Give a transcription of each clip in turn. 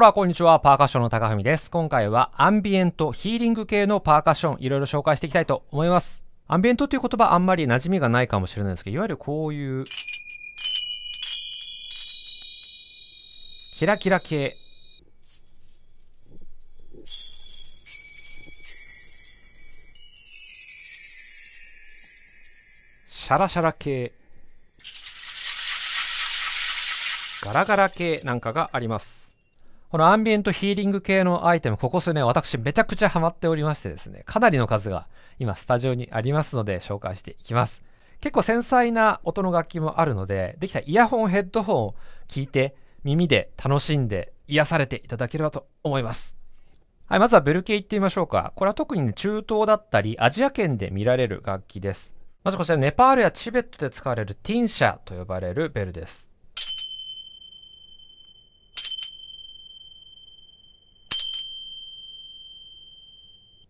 ローこんにちは。パーカッションの高文です。今回はアンビエント、ヒーリング系のパーカッション、いろいろ紹介していきたいと思います。アンビエントっていう言葉あんまり馴染みがないかもしれないですけど、いわゆるこういう、キラキラ系。シャラシャラ系。ガラガラ系なんかがあります。このアンビエントヒーリング系のアイテム、ここ数年私めちゃくちゃハマっておりましてですね、かなりの数が今スタジオにありますので紹介していきます。結構繊細な音の楽器もあるので、できたイヤホン、ヘッドホンを聞いて耳で楽しんで癒されていただければと思います。はい、まずはベル系行ってみましょうか。これは特に中東だったりアジア圏で見られる楽器です。まずこちらネパールやチベットで使われるティンシャと呼ばれるベルです。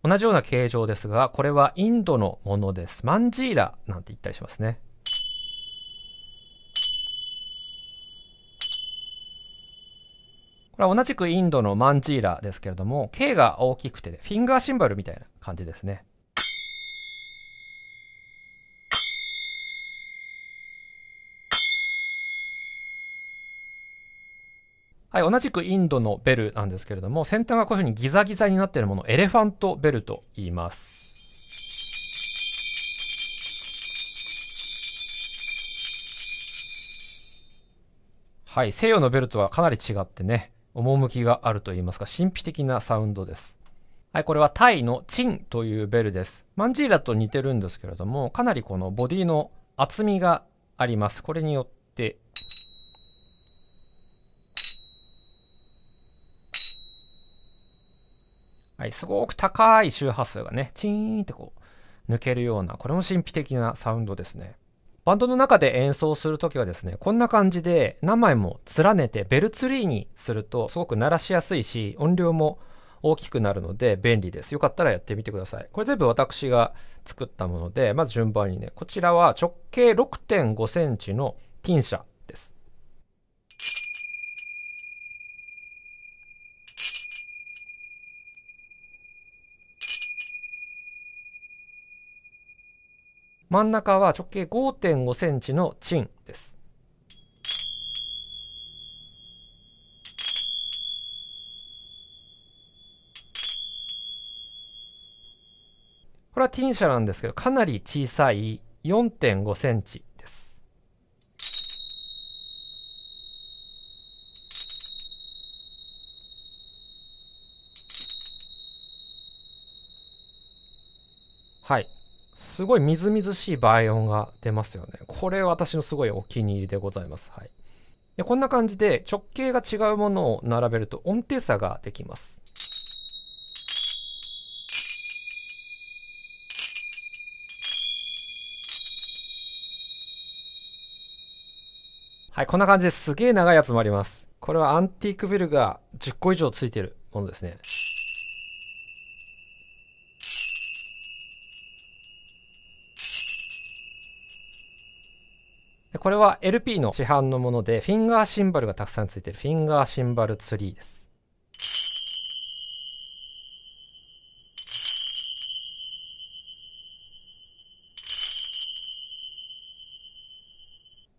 同じような形状ですがこれはインドのものですマンジーラなんて言ったりしますねこれは同じくインドのマンジーラですけれども K が大きくてフィンガーシンバルみたいな感じですねはい、同じくインドのベルなんですけれども、先端がこういうふうにギザギザになっているものをエレファントベルと言います。はい、西洋のベルとはかなり違ってね、趣があると言いますか、神秘的なサウンドです。はい、これはタイのチンというベルです。マンジーラと似てるんですけれども、かなりこのボディの厚みがあります。これによっはい、すごく高い周波数がね、チーンってこう、抜けるような、これも神秘的なサウンドですね。バンドの中で演奏するときはですね、こんな感じで何枚も連ねてベルツリーにするとすごく鳴らしやすいし、音量も大きくなるので便利です。よかったらやってみてください。これ全部私が作ったもので、まず順番にね、こちらは直径6.5センチのティンシャです。真ん中は直径5.5センチのチンです。これはティンャなんですけど、かなり小さい4.5センチです。はい。すごいみずみずしい倍音が出ますよね。これ私のすごいお気に入りでございます。はい、でこんな感じで直径が違うものを並べると音程差ができます。はい、こんな感じですげえ長いやつもあります。これはアンティークベルが10個以上ついてるものですね。でこれは LP の市販のものでフィンガーシンバルがたくさんついてるフィンガーシンバルツリーです。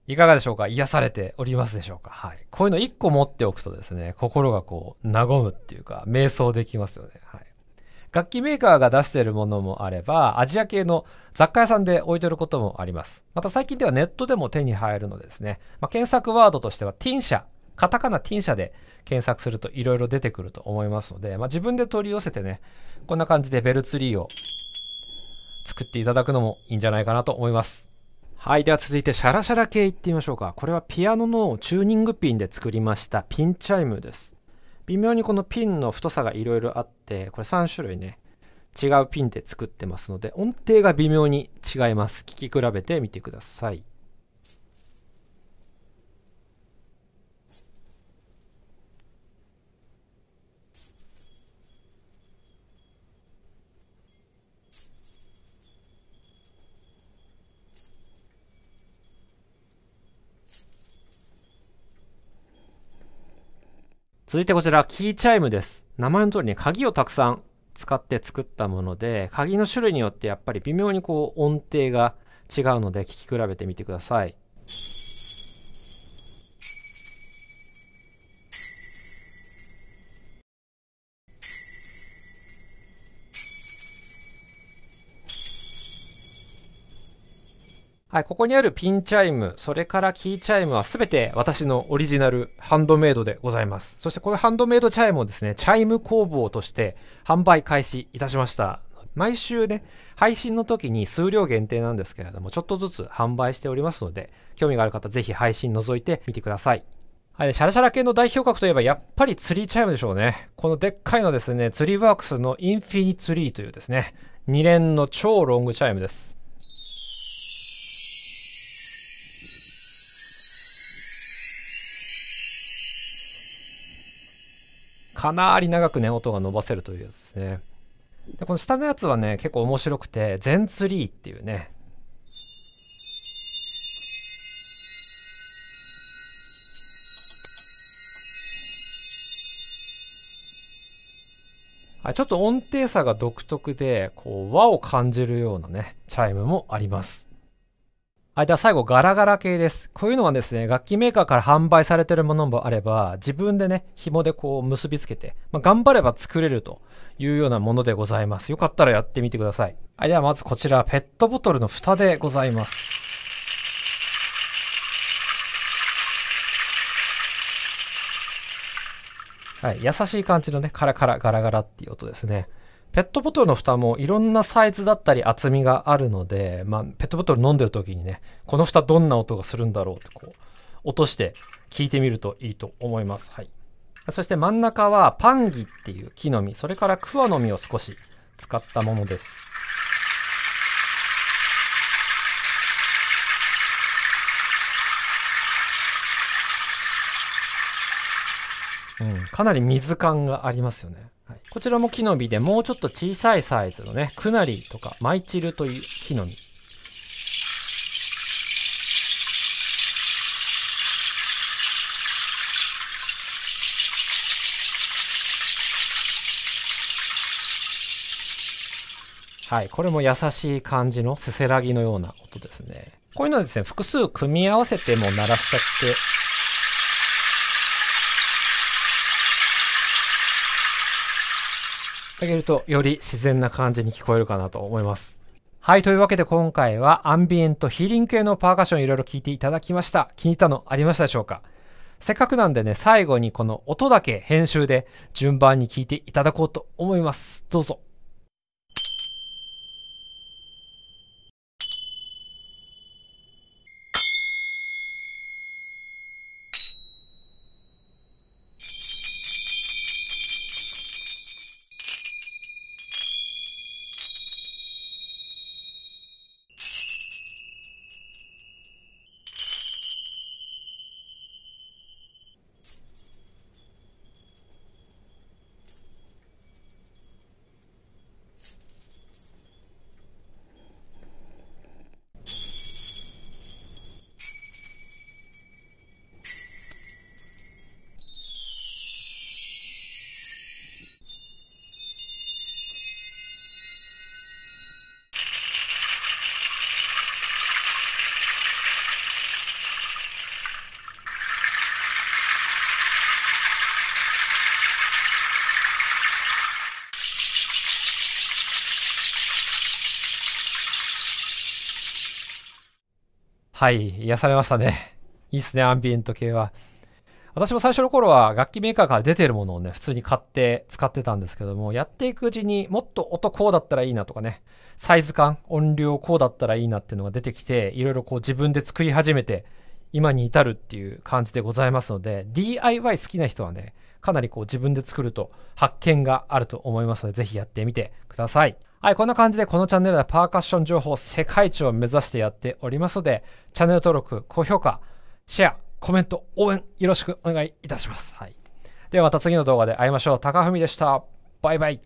いかがでしょうか癒されておりますでしょうかはい。こういうの1個持っておくとですね、心がこう、和むっていうか、瞑想できますよね。はい。楽器メーカーが出しているものもあれば、アジア系の雑貨屋さんで置いてることもあります。また最近ではネットでも手に入るのでですね、まあ、検索ワードとしてはティンャ、カタカナティンャで検索するといろいろ出てくると思いますので、まあ、自分で取り寄せてね、こんな感じでベルツリーを作っていただくのもいいんじゃないかなと思います。はい。では続いて、シャラシャラ系いってみましょうか。これはピアノのチューニングピンで作りましたピンチャイムです。微妙にこのピンの太さがいろいろあってこれ3種類ね違うピンで作ってますので音程が微妙に違います聞き比べてみてください続いてこちら、キーチャイムです。名前の通りね、鍵をたくさん使って作ったもので、鍵の種類によってやっぱり微妙にこう音程が違うので、聞き比べてみてください。はい、ここにあるピンチャイム、それからキーチャイムはすべて私のオリジナルハンドメイドでございます。そしてこのハンドメイドチャイムをですね、チャイム工房として販売開始いたしました。毎週ね、配信の時に数量限定なんですけれども、ちょっとずつ販売しておりますので、興味がある方ぜひ配信覗いてみてください。はい、シャラシャラ系の代表格といえばやっぱりツリーチャイムでしょうね。このでっかいのですね、ツリーワークスのインフィニツリーというですね、2連の超ロングチャイムです。かなり長くね音が伸ばせるというやつですねでこの下のやつはね結構面白くてゼンツリーっていうねはい、ちょっと音程差が独特でこう和を感じるようなねチャイムもありますはい、では最後、ガラガラ系です。こういうのはですね、楽器メーカーから販売されてるものもあれば、自分でね、紐でこう結びつけて、まあ、頑張れば作れるというようなものでございます。よかったらやってみてください。はい、ではまずこちら、ペットボトルの蓋でございます。はい、優しい感じのね、カラカラガラガラっていう音ですね。ペットボトルの蓋もいろんなサイズだったり厚みがあるので、まあ、ペットボトル飲んでる時にねこの蓋どんな音がするんだろうってこう落として聞いてみるといいと思います、はい、そして真ん中はパンギっていう木の実それからクワの実を少し使ったものですうん、かなり水感がありますよね。こちらも木の実でもうちょっと小さいサイズのねクナリとかマイチルという木の実はい、これも優しい感じのせせらぎのような音ですね。こういうのはですね、複数組み合わせても鳴らしたってあげるとより自然な感じに聞こえるかなと思います。はい。というわけで今回はアンビエントヒーリング系のパーカッションいろいろ聞いていただきました。気に入ったのありましたでしょうかせっかくなんでね、最後にこの音だけ編集で順番に聞いていただこうと思います。どうぞ。はい、癒されましたね。いいっすね、アンビエント系は。私も最初の頃は楽器メーカーから出てるものをね、普通に買って使ってたんですけども、やっていくうちにもっと音こうだったらいいなとかね、サイズ感、音量こうだったらいいなっていうのが出てきて、いろいろこう自分で作り始めて、今に至るっていう感じでございますので、DIY 好きな人はね、かなりこう自分で作ると発見があると思いますので、ぜひやってみてください。はい、こんな感じでこのチャンネルではパーカッション情報世界一を目指してやっておりますので、チャンネル登録、高評価、シェア、コメント、応援よろしくお願いいたします。はい。ではまた次の動画で会いましょう。高文でした。バイバイ。